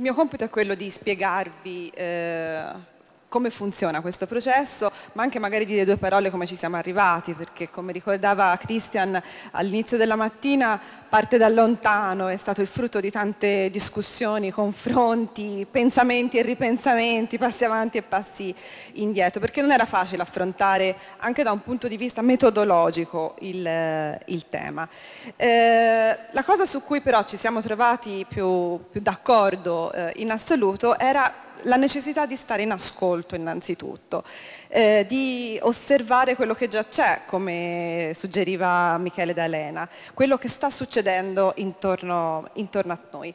Il mio compito è quello di spiegarvi eh, come funziona questo processo, ma anche magari dire due parole come ci siamo arrivati, perché come ricordava Christian all'inizio della mattina parte da lontano, è stato il frutto di tante discussioni, confronti, pensamenti e ripensamenti, passi avanti e passi indietro, perché non era facile affrontare anche da un punto di vista metodologico il, il tema. Eh, la cosa su cui però ci siamo trovati più, più d'accordo eh, in assoluto era la necessità di stare in ascolto innanzitutto, eh, di osservare quello che già c'è, come suggeriva Michele D'Alena, quello che sta succedendo intorno, intorno a noi.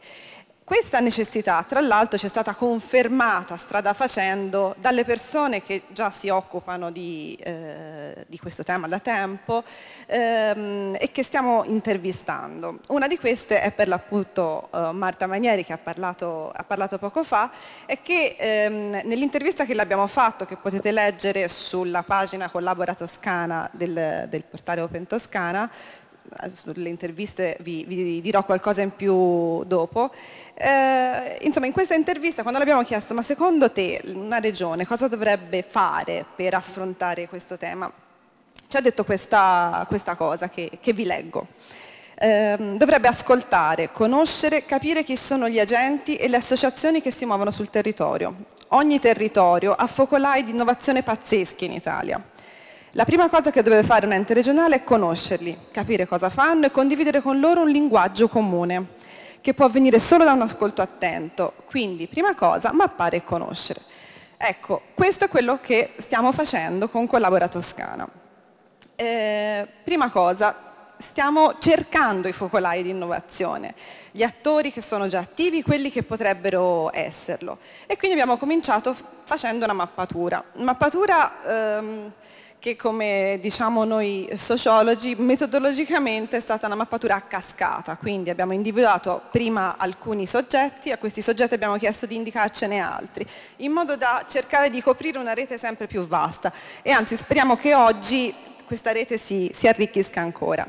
Questa necessità, tra l'altro, ci è stata confermata strada facendo dalle persone che già si occupano di, eh, di questo tema da tempo ehm, e che stiamo intervistando. Una di queste è per l'appunto eh, Marta Manieri che ha parlato, ha parlato, poco fa e che ehm, nell'intervista che l'abbiamo fatto, che potete leggere sulla pagina Collabora Toscana del, del portale Open Toscana, sulle interviste vi, vi, dirò qualcosa in più dopo. Eh, insomma, in questa intervista, quando l'abbiamo chiesto, ma secondo te una regione cosa dovrebbe fare per affrontare questo tema? Ci ha detto questa, questa cosa che, che, vi leggo. Ehm, dovrebbe ascoltare, conoscere, capire chi sono gli agenti e le associazioni che si muovono sul territorio. Ogni territorio ha focolai di innovazione pazzeschi in Italia la prima cosa che deve fare un ente regionale è conoscerli, capire cosa fanno e condividere con loro un linguaggio comune, che può avvenire solo da un ascolto attento. Quindi, prima cosa, mappare e conoscere. Ecco, questo è quello che stiamo facendo con Collabora Toscana. Eh, prima cosa, stiamo cercando i focolai di innovazione, gli attori che sono già attivi, quelli che potrebbero esserlo. E quindi abbiamo cominciato facendo una mappatura. Mappatura ehm, che come diciamo noi sociologi metodologicamente è stata una mappatura a cascata, quindi abbiamo individuato prima alcuni soggetti, a questi soggetti abbiamo chiesto di indicarcene altri, in modo da cercare di coprire una rete sempre più vasta e anzi speriamo che oggi questa rete si, si arricchisca ancora.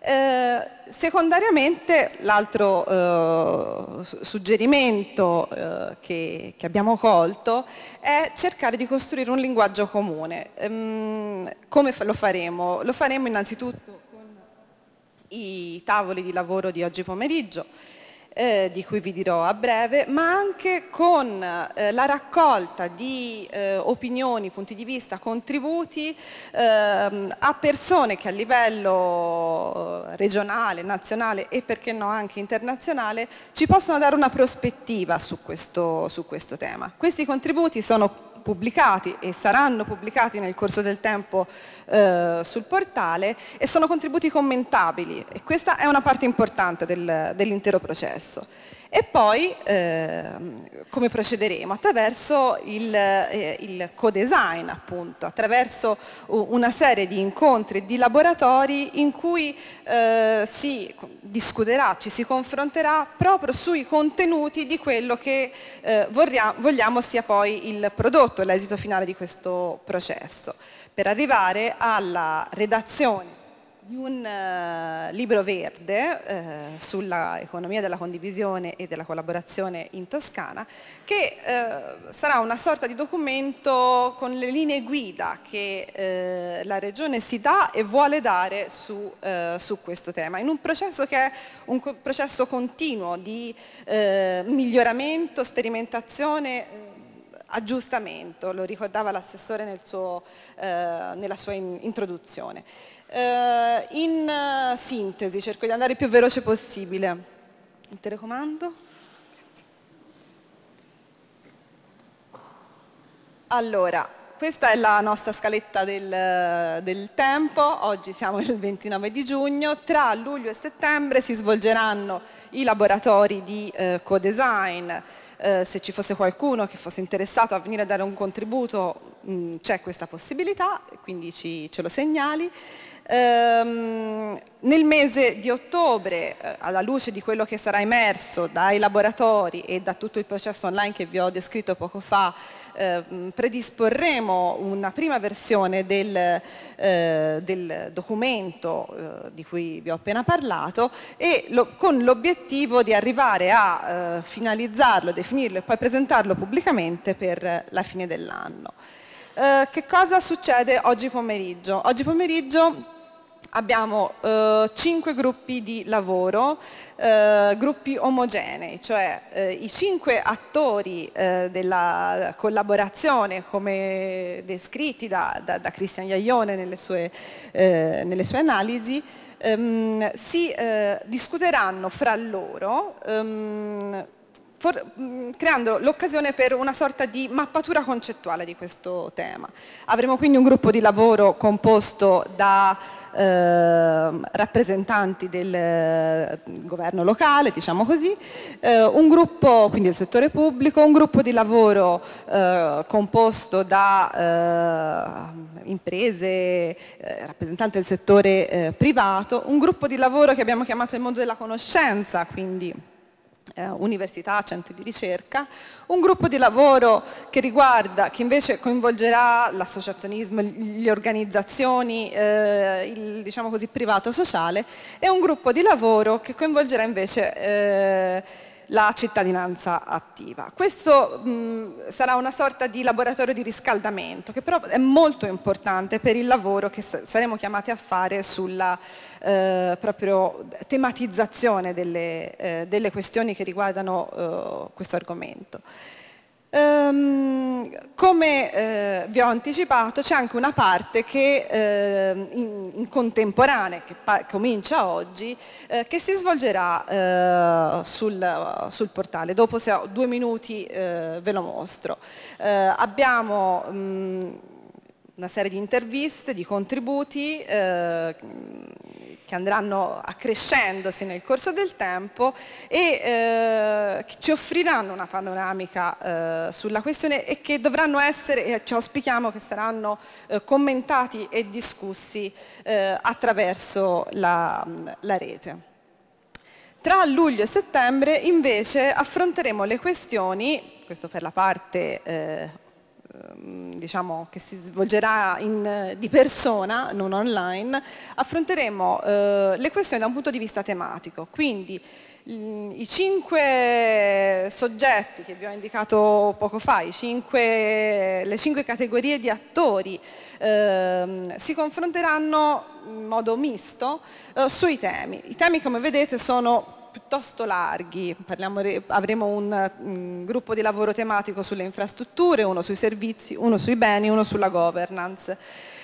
Eh, secondariamente, l'altro eh, suggerimento eh, che, che, abbiamo colto è cercare di costruire un linguaggio comune. Ehm, come lo faremo? Lo faremo innanzitutto con i tavoli di lavoro di oggi pomeriggio, eh, di cui vi dirò a breve, ma anche con eh, la raccolta di eh, opinioni, punti di vista, contributi ehm, a persone che a livello eh, regionale, nazionale e perché no anche internazionale ci possono dare una prospettiva su questo, su questo tema. Questi contributi sono pubblicati e saranno pubblicati nel corso del tempo eh, sul portale e sono contributi commentabili e questa è una parte importante del, dell'intero processo. E poi eh, come procederemo? Attraverso il, eh, il co-design appunto, attraverso una serie di incontri, e di laboratori in cui eh, si discuterà, ci si confronterà proprio sui contenuti di quello che eh, vorrà, vogliamo sia poi il prodotto, l'esito finale di questo processo, per arrivare alla redazione di un eh, libro verde eh, sull'economia della condivisione e della collaborazione in Toscana che eh, sarà una sorta di documento con le linee guida che eh, la regione si dà e vuole dare su, eh, su, questo tema in un processo che è un co processo continuo di eh, miglioramento, sperimentazione mm, aggiustamento, lo ricordava l'assessore nel nella sua in introduzione. Eh, in eh, sintesi, cerco di andare il più veloce possibile. Il telecomando. Allora, questa è la nostra scaletta del, del, tempo, oggi siamo il 29 di giugno, tra luglio e settembre si svolgeranno i laboratori di eh, co-design, eh, se ci fosse qualcuno che fosse interessato a venire a dare un contributo mm, c'è questa possibilità, quindi ci, ce lo segnali. Ehm, nel mese di ottobre, eh, alla luce di quello che sarà emerso dai laboratori e da tutto il processo online che vi ho descritto poco fa, eh, predisporremo una prima versione del, eh, del documento eh, di cui vi ho appena parlato e lo, con l'obiettivo di arrivare a eh, finalizzarlo, definirlo e poi presentarlo pubblicamente per la fine dell'anno. Eh, che cosa succede oggi pomeriggio? Oggi pomeriggio abbiamo eh, cinque gruppi di lavoro, eh, gruppi omogenei, cioè eh, i cinque attori eh, della collaborazione come descritti da, da, da Cristian Iaglione nelle sue, eh, nelle sue analisi, ehm, si eh, discuteranno fra loro ehm, Mm, creando l'occasione per una sorta di mappatura concettuale di questo tema. Avremo quindi un gruppo di lavoro composto da eh, rappresentanti del eh, governo locale, diciamo così, eh, un gruppo, quindi del settore pubblico, un gruppo di lavoro eh, composto da eh, imprese, eh, rappresentanti del settore privato, un gruppo di lavoro che abbiamo chiamato il mondo della conoscenza, quindi eh, università, centri di ricerca, un gruppo di lavoro che riguarda, che invece coinvolgerà l'associazionismo, le organizzazioni, eh, il diciamo così, privato sociale e un gruppo di lavoro che coinvolgerà invece eh, la cittadinanza attiva. Questo mh, sarà una sorta di laboratorio di riscaldamento che però è molto importante per il lavoro che saremo chiamati a fare sulla eh, proprio tematizzazione delle, eh, delle, questioni che riguardano eh, questo argomento. Um, come eh, vi ho anticipato c'è anche una parte che, eh, in, in contemporanea che comincia oggi eh, che si svolgerà eh, sul, sul, portale dopo se ho due minuti eh, ve lo mostro eh, abbiamo mh, mm, una serie di interviste, di contributi che andranno accrescendosi nel corso del tempo e eh, che ci offriranno una panoramica eh, sulla questione e che dovranno essere, e ci auspichiamo che saranno eh, commentati e discussi eh, attraverso la, la rete. Tra luglio e settembre invece affronteremo le questioni, questo per la parte eh, Ehm, diciamo, che si svolgerà in, di persona, non online, affronteremo eh, le questioni da un punto di vista tematico. Quindi mm, i cinque soggetti che vi ho indicato poco fa, cinque, le cinque categorie di attori eh, si confronteranno in modo misto eh, sui temi. I temi come vedete sono piuttosto larghi, Parliamo, avremo un, un mm, gruppo di lavoro tematico sulle infrastrutture, uno sui servizi, uno sui beni, uno sulla governance.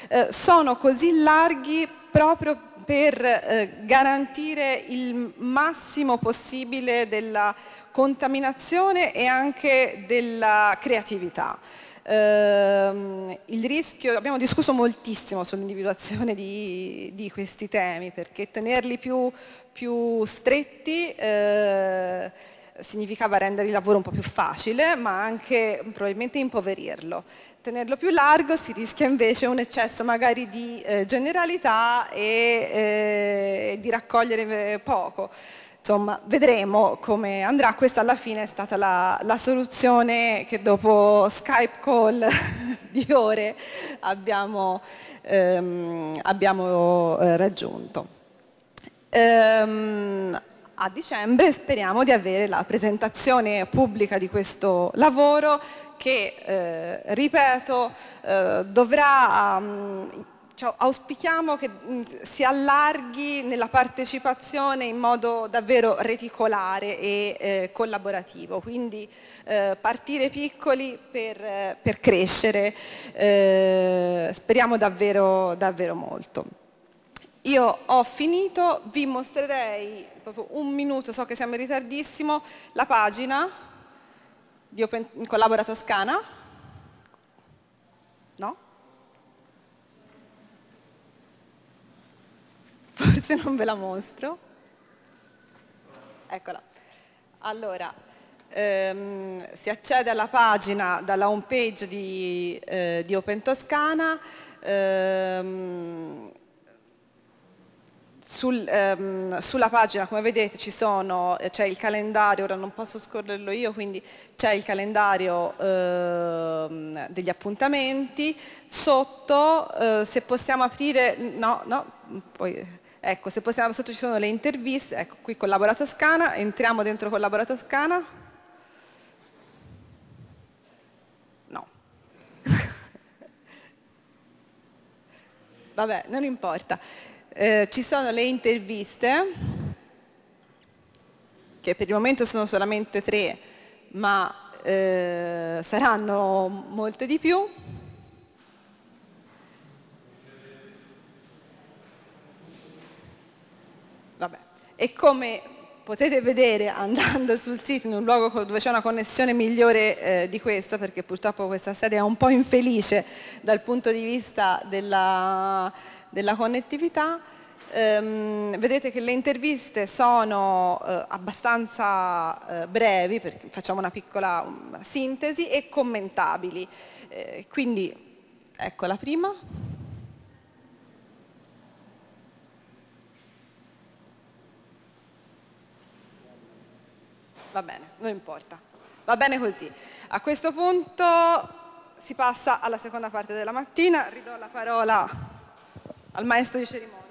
Eh, sono così larghi proprio per eh, garantire il massimo possibile della contaminazione e anche della creatività. Ehm, il rischio, abbiamo discusso moltissimo sull'individuazione di, di, questi temi perché tenerli più, più stretti eh, significava rendere il lavoro un po' più facile ma anche probabilmente impoverirlo. Tenerlo più largo si rischia invece un eccesso magari di eh, generalità e eh, di raccogliere eh, poco insomma, vedremo come andrà. Questa alla fine è stata la, la soluzione che dopo Skype call di ore abbiamo, ehm, abbiamo eh, raggiunto. Ehm, a dicembre speriamo di avere la presentazione pubblica di questo lavoro che, eh, ripeto, eh, dovrà... Um, cioè, auspichiamo che mm, si allarghi nella partecipazione in modo davvero reticolare e eh, collaborativo, quindi eh, partire piccoli per, per crescere, eh, speriamo davvero, davvero molto. Io ho finito, vi mostrerei proprio un minuto, so che siamo in ritardissimo, la pagina di Open, Collabora Toscana se non ve la mostro. Eccola. Allora, ehm, si accede alla pagina, dalla home page di, eh, di Open Toscana. Ehm, sul, ehm, sulla pagina, come vedete, eh, c'è il calendario, ora non posso scorrerlo io, quindi c'è il calendario ehm, degli appuntamenti. Sotto, eh, se possiamo aprire, no, no, poi Ecco, se possiamo, sotto ci sono le interviste, ecco qui Collabora Toscana, entriamo dentro Collabora Toscana. No. Vabbè, non importa. Eh, ci sono le interviste, che per il momento sono solamente tre, ma eh, saranno molte di più. e come potete vedere andando sul sito in un luogo dove c'è una connessione migliore eh, di questa, perché purtroppo questa sede è un po' infelice dal punto di vista della, della connettività, ehm, vedete che le interviste sono eh, abbastanza eh, brevi, perché facciamo una piccola um, sintesi, e commentabili. Eh, quindi ecco la prima. va bene, non importa. Va bene così. A questo punto si passa alla seconda parte della mattina, ridò la parola al maestro di cerimonia.